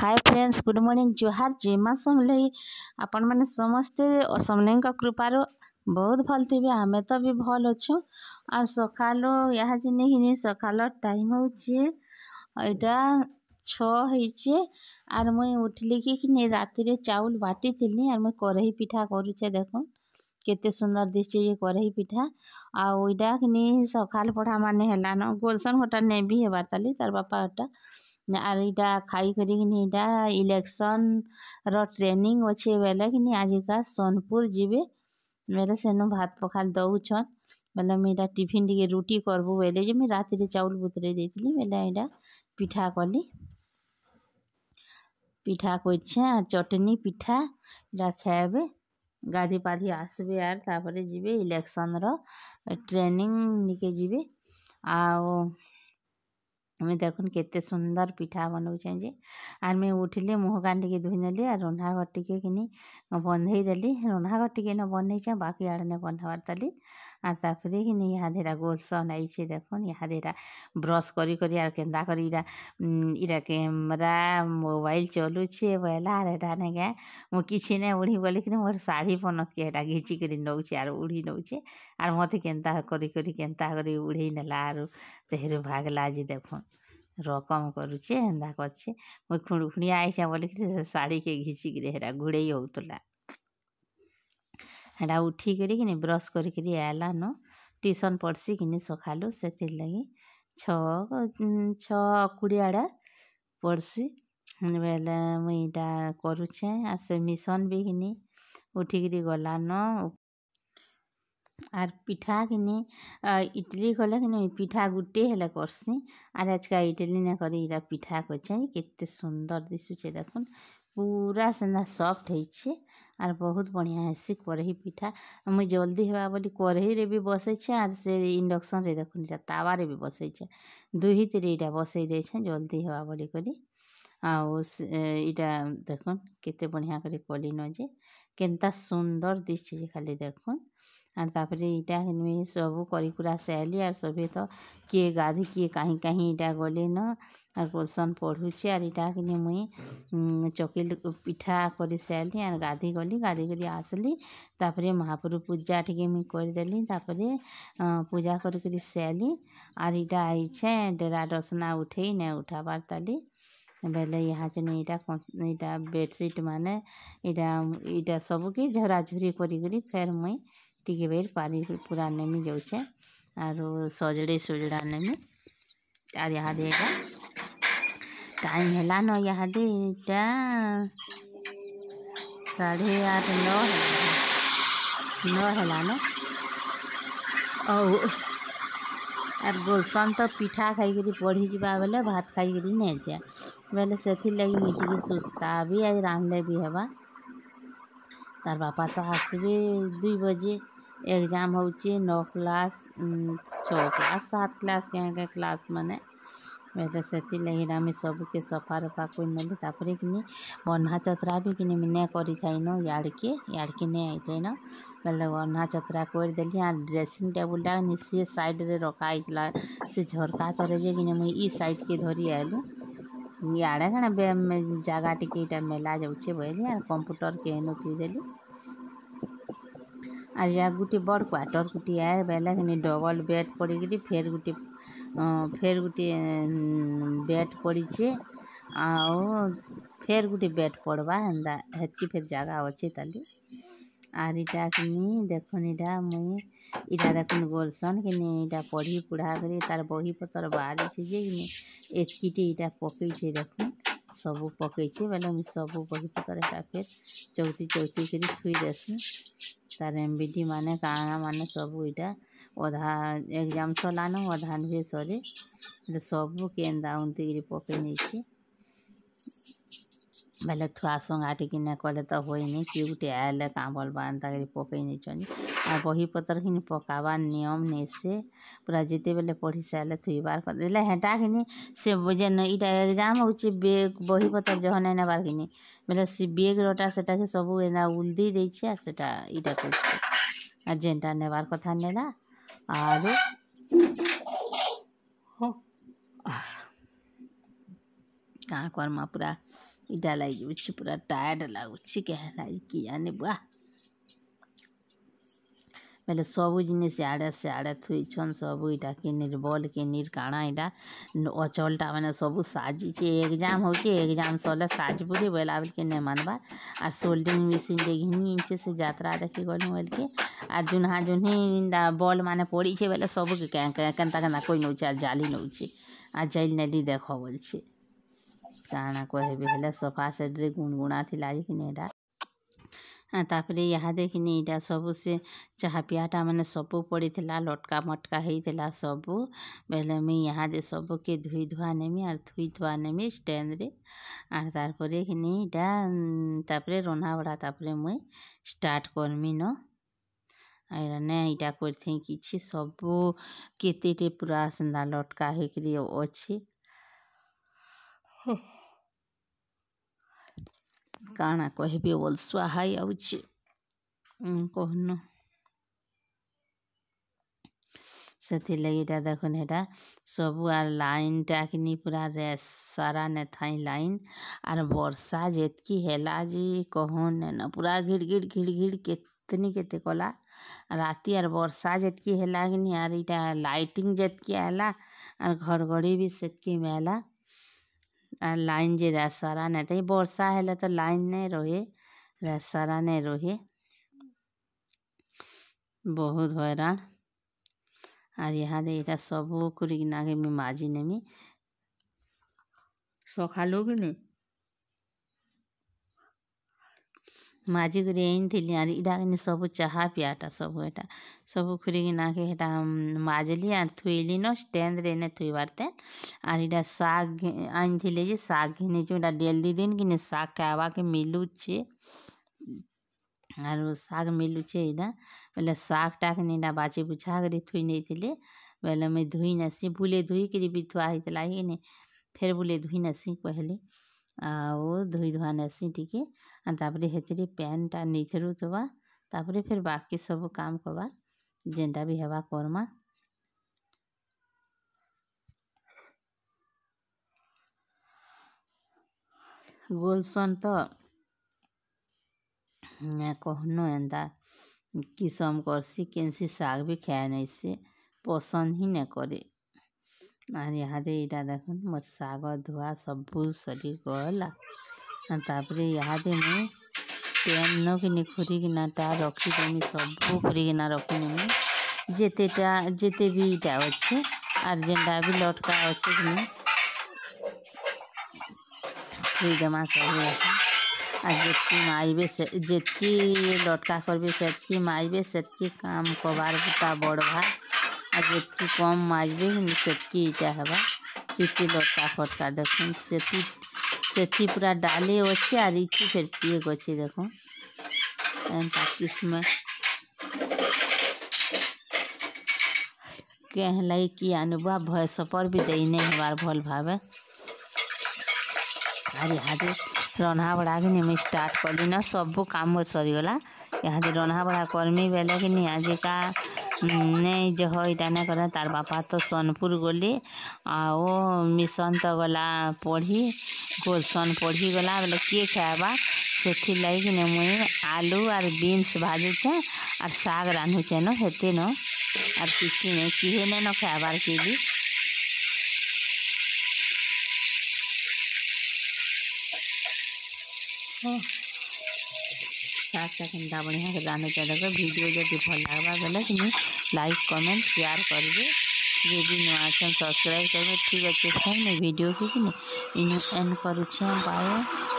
ହାଏ friends good morning ଜୁହାର ଜୟ ମା ସମଲେଇ ଆପଣମାନେ ସମସ୍ତେ ସମଲେଇଙ୍କ କୃପାରୁ ବହୁତ ଭଲ ଥିବେ ଆମେ ତ ବି ଭଲ ଅଛୁ ଆଉ ସକାଳ ଏହା ଜିନି ହିନି ସକାଳ ଟାଇମ୍ ହେଉଛି ଏଇଟା ଛଅ ହେଇଛେ ଆର୍ ମୁଇଁ ଉଠିଲି କି କିନି ରାତିରେ ଚାଉଳ ବାଟିଥିଲି ଆର୍ ମୁଇଁ କରେଇ ପିଠା କରୁଛେ ଦେଖୁନ୍ କେତେ ସୁନ୍ଦର ଦିଶୁଛେ ଇଏ କରେଇ ପିଠା ଆଉ ଇଟା କିନି ସକାଳ ପଢ଼ା ମାନେ ହେଲାନ ଗୋଲସନ୍ ଘଟା ନେବି ହେବାର୍ ତାଲି ତାର୍ ବାପା ଘଟା आर इटा खाई इटा इलेक्शन रेनिंग अच्छे बेले कि आज का सोनपुर जीवे बेले से भात पखाल दौन बोले मुझे टीफिन टी रुटी करबू बोले जी मुझे रातिर चाउल बुतरे देली बोले यहाँ पिठा कली पिठा कैसे चटनी पिठा इटा खेबे गाधी पाधी आसबे आर तापर जी इलेक्शन रेनिंग निके जी आ ଆମେ ଦେଖୁନ୍ କେତେ ସୁନ୍ଦର୍ ପିଠା ବନଉଛେଁ ଯେ ଆର୍ ମୁଇଁ ଉଠିଲି ମୁହଁ କାନ୍ ଟିକେ ଧୁଇ ନେଲି ଆର୍ ରନ୍ଧାଘର୍ ଟିକେ କିନି ବନ୍ଧେଇ ଦେଲି ରନ୍ଧାଘର୍ ଟିକେ ନ ବନ୍ଧେଇଛେଁ ବାକି ଆଡ଼େ ନେ ବନ୍ଧାବାର୍ ତାଲି আর তারপরে কিনে ইহাদেরা গোলসন আইছে দেখুন ইহাদেরা ব্রশ করি করি আর কেন্দা করি ইরা ইরা ক্যামেরা মোবাইল চলুছে বইলা আর এটা নে গে মু কিছু নেই উড়ি বলিকি মোর শাড়ি পনতকে এটা ঘিচি করে নৌছে আর উড়ি নৌছে আর মতে কেন্তা করি করি কেন্তা করি উড়েই নেলা আর তেহেরু ভাগলা যে দেখুন রকম করুছে এন্দা করছে মুই খুঁড়ুখুড়িয়া আইছে বলিকি সে শাড়িকে ঘিচিকি এটা ঘুড়েই হতলা ହେଟା ଉଠିକରି କିନି ବ୍ରସ୍ କରିକିରି ଆଏଲାନ ଟ୍ୟୁସନ୍ ପଢ଼୍ସି କିନି ସଖାଲୁ ସେଥିର୍ଲାଗି ଛଅ ଛଅ କୁଡ଼ିଏ ଆଡ଼େ ପଢ଼୍ସି ବେଲେ ମୁଇଁ ଇଟା କରୁଛେଁ ଆର୍ ସେ ମିଶନ୍ ବି କିନି ଉଠିକିରି ଗଲାନ ଆର୍ ପିଠା କିନି ଇଟ୍ଲି କଲେ କିନି ପିଠା ଗୁଟେ ହେଲେ କର୍ସି ଆର୍ ଆଜିକା ଇଟ୍ଲି ନାଇଁ କରି ଇଟା ପିଠା କରିଛେଁ କେତେ ସୁନ୍ଦର୍ ଦିଶୁଛେ ଦେଖୁନ୍ ପୁରା ସେନ୍ତା ସଫ୍ଟ ହେଇଛେ ଆର୍ ବହୁତ୍ ବଢ଼ିଆଁ ହେସି କରେଇ ପିଠା ମୁଇଁ ଜଲ୍ଦି ହେବା ବୋଲି କରେଇରେ ବି ବସେଇଛେଁ ଆର୍ ସେ ଇଣ୍ଡକ୍ସନ୍ରେ ଦେଖୁନ୍ ଇଟା ତାୱାରେ ବି ବସେଇଛେଁ ଦୁହିଁଥିରେ ଇଟା ବସେଇ ଦେଇଛେଁ ଜଲ୍ଦି ହେବା ବୋଲିକରି ଆଉ ଇଟା ଦେଖୁନ୍ କେତେ ବଢ଼ିଆଁ କରି କଲିନ ଯେ के सुंदर दिशे खाली देख आर इटा मुई सब करा सैली आर सभी तो किए गाधी किए कहीं कहीं इटा गली न आर बोलसन पढ़ुचे आर इटा कि मुई चकिल पिठा कर सली आर गाधी गली गाधी कर आसली तापर महाप्रभु पूजा टिके मुई करदेली तापर पूजा कर सैली आर इटा आईछे डेरा डसना उठे ना उठाबार ताली बेले यहाँ से नहीं बेडसीट मान इटा सबके झरा झुरी करी फेर मुई टिके बेर पानी पूरा नेमी जाऊे आरो सजड़े सजड़ा नेमी आर यहाँ देगा टाइम है न यहाँ देटा साढ़े आठ नौ नौ है नौ आर गोलसन तो पिठा खाई बढ़ी जावा बोले भात खाई नहीं जाए बोले से सुस्ता भी आज रांधले भी हवा तार बापा तो आसबे दुई बजे एग्जाम हो नौ क्लास छः क्लास सात क्लास के क्लास मैंने ବୋଇଲେ ସେଥିର୍ଲାଗି ଇଟା ଆମେ ସବୁକେ ସଫାରଫା କରିନେଲୁ ତା'ପରେ କିନି ବହ୍ନା ଚତ୍ରା ବି କିନି ମୁଇଁ କରିଥାଇନ ଇଆଡ଼୍କେ ଇଆଡ଼୍କେ ନେଇ ଆଇଥାଇନ ବୋଇଲେ ବହ୍ନା ଚତ୍ରା କରିଦେଲି ଆର୍ ଡ୍ରେସିଂ ଟେବୁଲ୍ଟା କିନି ସେ ସାଇଡ଼୍ରେ ରଖା ହେଇଥିଲା ସେ ଝର୍କା ତଳେ ଯେ କିନି ମୁଇଁ ଇ ସାଇଡ଼୍କେ ଧରି ଆଏଲି ଇଆଡ଼େ କାଣା ଜାଗା ଟିକେ ଇଟା ମେଲା ଯାଉଛେ ବୋଇଲି ଆର୍ କମ୍ପ୍ୟୁଟର୍କେ ହେନୁ ଥୁଇଦେଲି ଆର୍ ଇଆ ଗୁଟେ ବଡ଼୍ କ୍ୱାର୍ଟର୍ ଗୁଟିଏ ବୋଇଲେ କିନି ଡବଲ୍ ବେଡ଼୍ ପଡ଼ିକିରି ଫେର୍ ଗୁଟେ ଫେର୍ ଗୁଟେ ବ୍ୟାଟ୍ ପଡ଼ିଛେ ଆଉ ଫେର୍ ଗୁଟେ ବ୍ୟାଟ୍ ପଡ଼୍ବା ହେନ୍ତା ହେତ୍କି ଫେର୍ ଜାଗା ଅଛେ ତାଲି ଆର୍ ଇଟା କିନି ଦେଖୁନ୍ ଇଟା ମୁଇଁ ଇଟା ଦେଖୁନ୍ ବୋଲ୍ସନ୍ କିନି ଇଟା ପଢ଼ି ପୁଢ଼ା କରି ତାର୍ ବହି ପତର୍ ବାହାରିଛେ ଯେ କିନି ଏତ୍କିଟେ ଇଟା ପକେଇଛେ ଦେଖୁନ୍ ସବୁ ପକେଇଛେ ବେଲେ ମୁଇଁ ସବୁ ବହି ପତର୍ ହେଟା ଫେର୍ ଚଉତି ଚଉତି କରି ଥୁଇ ଦେସି ତାର୍ ଏମ୍ବିଡ଼ିମାନେ କାଣା ମାନେ ସବୁ ଇଟା ଅଧା ଏଗ୍ଜାମ୍ ସଲାନ ଅଧା ନୁହେଁ ସରେ ହେଲେ ସବୁ କେନ୍ତା ଉନ୍ତିକିରି ପକେଇ ନେଇଛି ବେଲେ ଥୁଆ ସଙ୍ଗା ଟିକିନେ କଲେ ତ ହୋଇନି କିଏ ଗୁଟେ ଆଏଲେ କାଁ ବୋଲ୍ବା ଏନ୍ତାକରି ପକେଇ ନେଇଛନ୍ତି ଆଉ ବହିପତ୍ର କିନି ପକାବାର୍ ନିୟମ ନେଇସେ ପୁରା ଯେତେବେଲେ ପଢ଼ି ସାରିଲେ ଥୁଇବାର୍ ବେଲେ ହେଟା କିନି ସେ ଯେନ୍ ଇଟା ଏଗ୍ଜାମ୍ ହଉଛେ ବେଗ୍ ବହିପତ୍ର ଜହ ନାଇଁ ନେବାର୍ କିନି ବେଲେ ସେ ବେଗ୍ରଟା ସେଟାକେ ସବୁ ଏନ୍ତା ଉଲ୍ଦେଇ ଦେଇଛେ ଆର୍ ସେଟା ଇଟା କରୁଛେ ଆର୍ ଯେନ୍ଟା ନେବାର୍ କଥା ନେଲା आलू कहाँ कर्मा पूरा इटा लगे पूरा टायर्ड लगुच कह लाइक कि जानी बुआ ବେଲେ ସବୁ ଜିନିଷ୍ ଇଆଡ଼େ ସିଆଡ଼େ ଥୁଇଛନ୍ ସବୁ ଇଟାକେ ନିର୍ ବଲ୍କେ ନିର୍ କାଣା ଇଟା ଅଚଲ୍ଟା ମାନେ ସବୁ ସାଜିଛେ ଏଗ୍ଜାମ୍ ହଉଛେ ଏଗ୍ଜାମ୍ ସର୍ଲେ ସାଜ୍ବୁଜି ବଏଲା ବେଲ୍କେ ନାଇଁ ମାନ୍ବାର୍ ଆର୍ ସୋଲ୍ଡରିଂ ମେସିନ୍ଟେ ଘିନି ଆନିଛେ ସେ ଯାତ୍ରା ଦେଖି ଗଲୁ ବେଲ୍କେ ଆର୍ ଜୁହ୍ନା ଜୁହ୍ନି ଏନ୍ତା ବଲ୍ମାନେ ପଡ଼ିଛେ ବେଲେ ସବୁ କେନ୍ତା କେନ୍ତା କରି ନଉଛେ ଆର୍ ଜାଲି ନଉଛେ ଆର୍ ଜାଇଲ୍ ନେଲି ଦେଖ ବୋଲ୍ଛେ କାଣା କହେବି ହେଲେ ସୋଫା ସେଟ୍ରେ ଗୁଣ୍ଗୁଣା ଥିଲା ଯେ କିନି ହେଟା ତାପରେ ଇହାଦେକି ନି ଏଇଟା ସବୁ ସେ ଚାହା ପିଆଟା ମାନେ ସବୁ ପଡ଼ିଥିଲା ଲଟ୍କା ମଟ୍କା ହେଇଥିଲା ସବୁ ବେଲେ ମୁଇଁ ଇହାଦେ ସବୁକେ ଧୁଇ ଧୁଆ ନେମି ଆର୍ ଧୁଇ ଧୁଆ ନେମି ଷ୍ଟାଣ୍ଡରେ ଆର୍ ତାର୍ ପରେ କିନି ଇଟା ତାପରେ ରନ୍ଧାବଢ଼ା ତାପରେ ମୁଇଁ ଷ୍ଟାର୍ଟ କର୍ମିନ ଆଇରନେ ଇଟା କରିଥି କିଛି ସବୁ କେତେଟେ ପୁରା ସେନ୍ତା ଲଟ୍କା ହେଇକିରି ଅଛି कण कह भी ओलसुआ कहन से लगीटा देखन हेटा सब आर लाइन टाकनी पूरा सारा ने था लाइन आर बर्षा जेतकी है जी कहन ने ना पूरा घिड़ घिड़ घिड़ घिड़ केतनी केते कोला राती आर वर्षा जितकी है लाइटिंग जितकी आला आर घड़ी भी सेतकी मेला लाइन जे रहसारा न अथई भरोसा हेले त लाइन नहीं रहे रहसारा नहीं रहे বহুত হয়রান আর ইহাদে এটা সব করি না আমি মাঝি নেমি সকালেও কিনি माजी करी आईन थी आर इटा सब चाहा पियाटा सब एटा सब खुरी ना के हेटा माजली आर थुईली न स्टैंड रे थोई बार बारते आर इटा साग आईन थी जे साग घिनी छु इटा डेली दिन कि साग खावा के मिलूचे आर साग मिलूचे इटा बोले साग टाक ने इटा बाची बुझा कर थुई नहीं थी बोले मुई धुई नसी बुले धुई करी भी थुआ ही थी फिर बुले धुई नसी पहले आउ धोई धुआ नेसी टी तापर हेतरी पैन टा नहीं थवा तापर फिर बाकी सब काम करवा जेनटा भी हवा करमा गोलसन तो कहन एंता किसम करसी कैसी साग भी खाए नहीं से पसंद ही न करे ये देख मोर शुआ सब सर गलापुर यादे मुझे पेन न कि खुरीकिना टा रखी सब खुरीकिना रखने जितेटा जिते भी इटा अच्छे आर जेनटा भी लटका अच्छे खुरीदेमा सब मारे जितकी लटका करके मारे से काम कबार बड़ भा ଆଉ ଯେତ୍କି କମ୍ ମାଗ୍ବେ ସେତ୍କି ଇଟା ହେବା କେତେ ଲଟା ଫଟ୍କା ଦେଖୁନ୍ ସେତି ସେତି ପୁରା ଡାଲି ଅଛେ ଆର୍ ଇଥି ଫେର୍ ପିଏକ୍ ଅଛେ ଦେଖୁନ୍ ଏନ୍ତା କିସ୍ମେ କେଁ ହେଲାକି କି ଆନ୍ବା ଭଏସ୍ ଅପର୍ ବି ଦେଇ ନେଇ ହେବାର୍ ଭଲ୍ ଭାବେ ଆର୍ ଇହାଦେ ରନ୍ଧାବଢ଼ାକିନି ମୁଇଁ ଷ୍ଟାର୍ଟ କଲିନ ସବୁ କାମ ସରିଗଲା ଇହାଦେ ରନ୍ଧାବଢ଼ା କର୍ମି ବେଲେ କିନି ଆଜିକା এই যে হয় ডানে করে তার বাপা তো সোনপুর গলি আও মিশন তো গলা পড়ি গোলসন পড়ি গলা বলে কিয়ে খাইবা ସେଥିର୍ ଲାଗିକିନି ମୁଇଁ ଆଲୁ ଆର୍ ବିନ୍ସ ଭାଜୁଛେଁ ଆର୍ ଶାଗ ରାନ୍ଧୁଛେଁ ନ ହେତେନ ଆର୍ କିଛି ନାଇଁ କିହେ ନାଇଁନ ଖାଇବାର୍ କେ ବି ହଁ साग के बढ़िया से रान्धे भिडियो जब भल लग्ला बेले कि लाइक कमेंट शेयर करेंगे যদি নয় আছেন সবসক্রাইব করবে ঠিক আছে ফাইন ভিডিও কি এন্ড করছি बाय